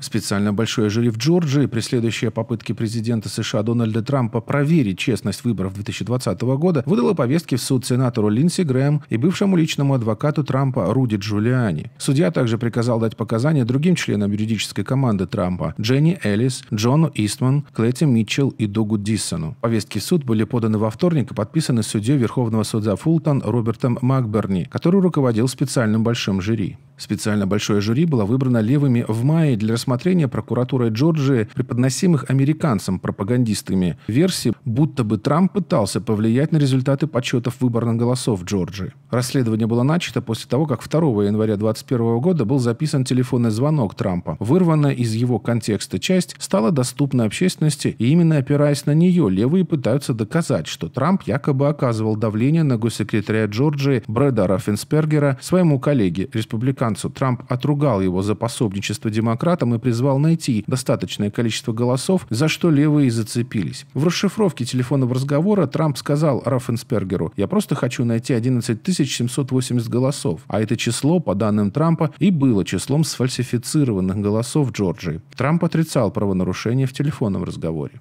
Специально большое жюри в Джорджии, преследующее попытки президента США Дональда Трампа проверить честность выборов 2020 года, выдало повестки в суд сенатору Линдси Грэм и бывшему личному адвокату Трампа Руди Джулиани. Судья также приказал дать показания другим членам юридической команды Трампа – Дженни Эллис, Джону Истман, Клэти Митчелл и Дугу Диссону. Повестки в суд были поданы во вторник и подписаны судьей Верховного суда Фултон Робертом Макберни, который руководил специальным большим жюри. Специально большое жюри было выбрано левыми в мае для рассмотрения прокуратурой Джорджии преподносимых американцам пропагандистами версии, будто бы Трамп пытался повлиять на результаты подсчетов выборных голосов Джорджии. Расследование было начато после того, как 2 января 2021 года был записан телефонный звонок Трампа. Вырванная из его контекста часть стала доступна общественности, и именно опираясь на нее, левые пытаются доказать, что Трамп якобы оказывал давление на госсекретаря Джорджии Брэда Раффенспергера своему коллеге, республиканцу. Трамп отругал его за пособничество демократам и призвал найти достаточное количество голосов, за что левые и зацепились. В расшифровке телефонного разговора Трамп сказал Раффенспергеру «Я просто хочу найти 11 тысяч 1780 голосов, а это число, по данным Трампа, и было числом сфальсифицированных голосов Джорджии. Трамп отрицал правонарушение в телефонном разговоре.